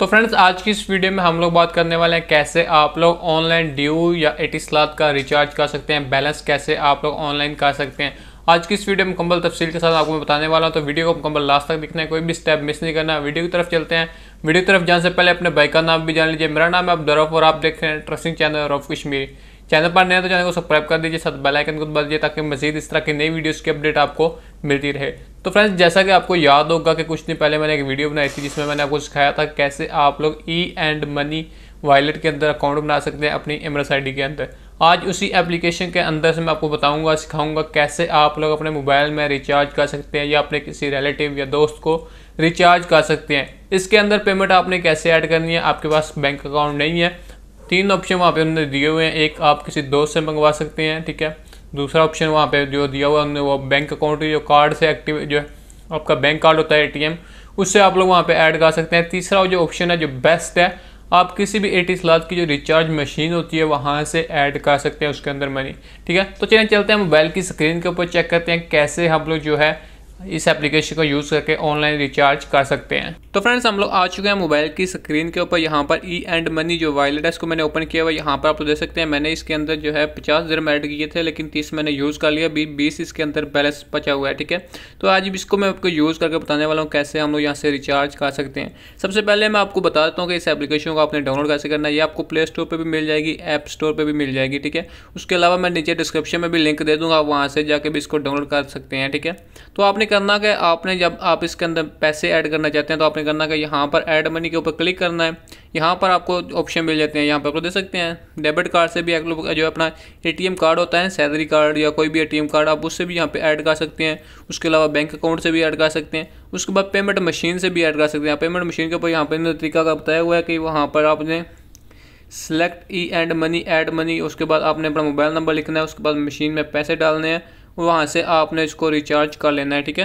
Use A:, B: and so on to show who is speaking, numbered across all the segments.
A: तो फ्रेंड्स आज की इस वीडियो में हम लोग बात करने वाले हैं कैसे आप लोग ऑनलाइन ड्यू या एटी स्लाद का रिचार्ज कर सकते हैं बैलेंस कैसे आप लोग ऑनलाइन कर सकते हैं आज की इस वीडियो में मुकम्मल तफसील के साथ आपको मैं बताने वाला हूँ तो वीडियो को मुकम्मल लास्ट तक देखना है कोई भी स्टेप मिस नहीं करना वीडियो की तरफ चलते हैं वीडियो की तरफ जाने से पहले अपने भाई का नाम भी जान लीजिए मेरा नाम है अब्दरफ और आप देख रहे हैं trusting channel rough Kashmir channel पर नए तो चैनल को सब्सक्राइब कर दीजिए साथ बेलाइकन को दबा दीजिए ताकि मजीद इस तरह की नई वीडियोज़ की अपडेट आपको मिलती रहे तो फ्रेंड्स जैसा कि आपको याद होगा कि कुछ दिन पहले मैंने एक वीडियो बनाई थी जिसमें मैंने आपको सिखाया था कैसे आप लोग ई एंड मनी वॉलेट के अंदर अकाउंट बना सकते हैं अपनी एमरस आई के अंदर आज उसी एप्लीकेशन के अंदर से मैं आपको बताऊंगा सिखाऊंगा कैसे आप लोग अपने मोबाइल में रिचार्ज कर सकते हैं या अपने किसी रिलेटिव या दोस्त को रिचार्ज कर सकते हैं इसके अंदर पेमेंट आपने कैसे ऐड करनी है आपके पास बैंक अकाउंट नहीं है तीन ऑप्शन वहाँ पे उन्होंने दिए हुए हैं एक आप किसी दोस्त से मंगवा सकते हैं ठीक है दूसरा ऑप्शन वहाँ पे जो दिया हुआ हमने वो बैंक अकाउंट जो कार्ड से एक्टिव जो है आपका बैंक कार्ड होता है ए उससे आप लोग वहाँ पे ऐड कर सकते हैं तीसरा जो ऑप्शन है जो बेस्ट है आप किसी भी एटी सलाद की जो रिचार्ज मशीन होती है वहाँ से ऐड कर सकते हैं उसके अंदर मनी ठीक है तो चलिए चलते हैं मोबाइल की स्क्रीन के ऊपर चेक करते हैं कैसे हम लोग जो है इस एप्लीकेशन को यूज़ करके ऑनलाइन रिचार्ज कर सकते हैं तो फ्रेंड्स हम लोग आ चुके हैं मोबाइल की स्क्रीन के ऊपर यहाँ पर ई एंड मनी जो वॉलेट है इसको मैंने ओपन किया हुआ यहाँ पर आप देख सकते हैं मैंने इसके अंदर जो है पचास दरम एड किए थे लेकिन तीस मैंने यूज़ कर लिया बीस बीस इसके अंदर बैलेंस बचा हुआ है ठीक है तो आज इसको मैं आपको यूज़ करके बताने वाला हूँ कैसे हम लोग यहाँ से रिचार्ज कर सकते हैं सबसे पहले मैं आपको बता देता हूँ कि इस एप्लीकेशन को आपने डाउनलोड कैसे करना है ये आपको प्ले स्टोर पर भी मिल जाएगी ऐप स्टोर पर भी मिल जाएगी ठीक है उसके अलावा मैं नीचे डिस्क्रिप्शन में भी लिंक दे दूँगा आप वहाँ से जाकर भी इसको डाउनलोड कर सकते हैं ठीक है तो आपने आपने करना क्या आपने जब आप इसके अंदर पैसे ऐड करना चाहते हैं तो आपने करना क्या यहाँ पर ऐड मनी के ऊपर क्लिक करना है यहाँ पर आपको ऑप्शन मिल जाते हैं यहाँ पर आपको दे सकते हैं डेबिट कार्ड से भी आप लोग जो अपना ए कार्ड होता है सैलरी कार्ड या कोई भी ए कार्ड आप उससे भी यहाँ पर ऐड कर सकते हैं उसके अलावा बैंक अकाउंट से भी ऐड कर सकते हैं उसके बाद पेमेंट मशीन से भी ऐड कर सकते हैं पेमेंट मशीन के ऊपर यहाँ पर तरीका का बताया हुआ है कि वहाँ पर आपने select E and money add money उसके बाद आपने अपना मोबाइल नंबर लिखना है उसके बाद मशीन में पैसे डालने हैं वहाँ से आपने इसको रिचार्ज कर लेना है ठीक है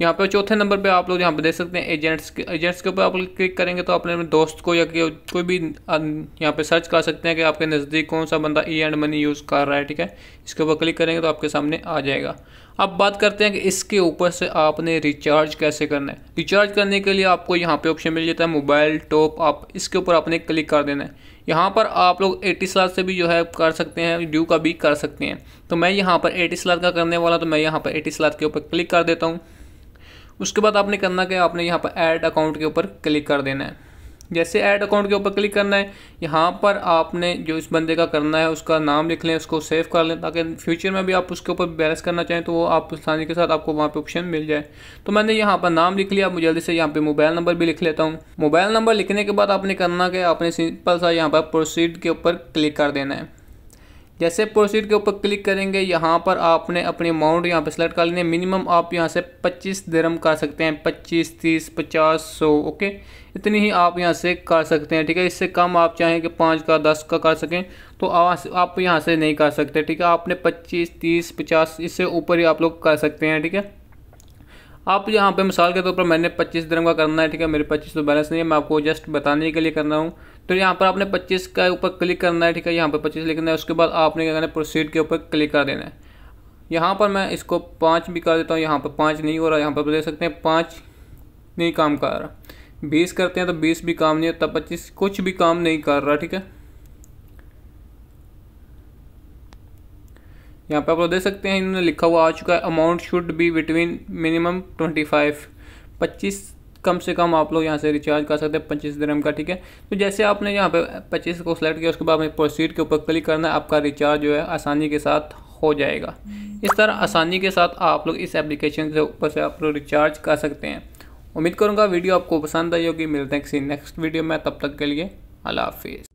A: यहाँ पे चौथे नंबर पे आप लोग यहाँ पे देख सकते हैं एजेंट्स के एजेंट्स के ऊपर आप लोग क्लिक करेंगे तो अपने दोस्त को या कोई भी यहाँ पे सर्च कर सकते हैं कि आपके नज़दीक कौन सा बंदा ई एंड मनी यूज़ कर रहा है ठीक है इसके ऊपर क्लिक करेंगे तो आपके सामने आ जाएगा अब बात करते हैं कि इसके ऊपर से आपने रिचार्ज कैसे करना है रिचार्ज करने के लिए आपको यहाँ पर ऑप्शन मिल जाता है मोबाइल टॉप आप इसके ऊपर आपने क्लिक कर देना है यहाँ पर आप लोग एटी स्लाद से भी जो है कर सकते हैं ड्यू का भी कर सकते हैं तो मैं यहाँ पर एटी स्लाद का करने वाला तो मैं यहाँ पर एटी स्लाद के ऊपर क्लिक कर देता हूँ उसके बाद आपने करना क्या आपने यहाँ पर ऐड अकाउंट के ऊपर क्लिक कर देना है जैसे ऐड अकाउंट के ऊपर क्लिक करना है यहाँ पर आपने जो इस बंदे का करना है उसका नाम लिख लें उसको सेव कर लें ताकि फ्यूचर में भी आप उसके ऊपर बैलेंस करना चाहें तो वो आप आसानी के साथ आपको वहाँ पे ऑप्शन मिल जाए तो मैंने यहाँ पर नाम लिख लिया जल्दी से यहाँ पे मोबाइल नंबर भी लिख लेता हूँ मोबाइल नंबर लिखने के बाद आपने करना क्या आपने सिंपल सा यहाँ पर प्रोसीड के ऊपर क्लिक कर देना है जैसे प्रोसीड के ऊपर क्लिक करेंगे यहाँ पर आपने अपने अमाउंट यहाँ पर सेलेक्ट कर लेने मिनिमम आप यहाँ से 25 धर्म कर सकते हैं 25 30 50 100 ओके इतनी ही आप यहाँ से कर सकते हैं ठीक है इससे कम आप चाहें कि पाँच का दस का कर सकें तो आप यहाँ से नहीं कर सकते ठीक है आपने पच्चीस तीस पचास इससे ऊपर ही आप लोग कर सकते हैं ठीक है आप यहाँ पे मिसाल के तौर तो पर मैंने 25 दिन का करना है ठीक है मेरे 25 तो बैलेंस नहीं है मैं आपको जस्ट बताने के लिए कर रहा हूँ तो यहाँ पर आपने 25 का ऊपर क्लिक करना है ठीक है यहाँ पर 25 लिखना है उसके बाद आपने क्या करना है प्रोसीड के ऊपर क्लिक कर देना है यहाँ पर मैं इसको पाँच भी कर देता हूँ यहाँ पर पाँच नहीं हो रहा यहाँ पर देख सकते हैं पाँच नहीं काम कर रहा बीस करते हैं तो बीस भी काम नहीं होता पच्चीस कुछ भी काम नहीं कर रहा ठीक है यहाँ पे आप लोग देख सकते हैं इन्होंने लिखा हुआ आ चुका है amount should be between minimum twenty five पच्चीस कम से कम आप लोग यहाँ से रिचार्ज कर सकते हैं पच्चीस दिन का ठीक है तो जैसे आपने यहाँ पे पच्चीस को सेलेक्ट किया उसके बाद में प्रोसीड के ऊपर क्लिक करना है आपका रिचार्ज जो है आसानी के साथ हो जाएगा इस तरह आसानी के साथ आप लोग इस एप्लीकेशन से ऊपर से आप लोग रिचार्ज कर सकते हैं उम्मीद करूँगा वीडियो आपको पसंद आई होगी मिलते हैं किसी नेक्स्ट वीडियो में तब तक के लिए अला हाफिज़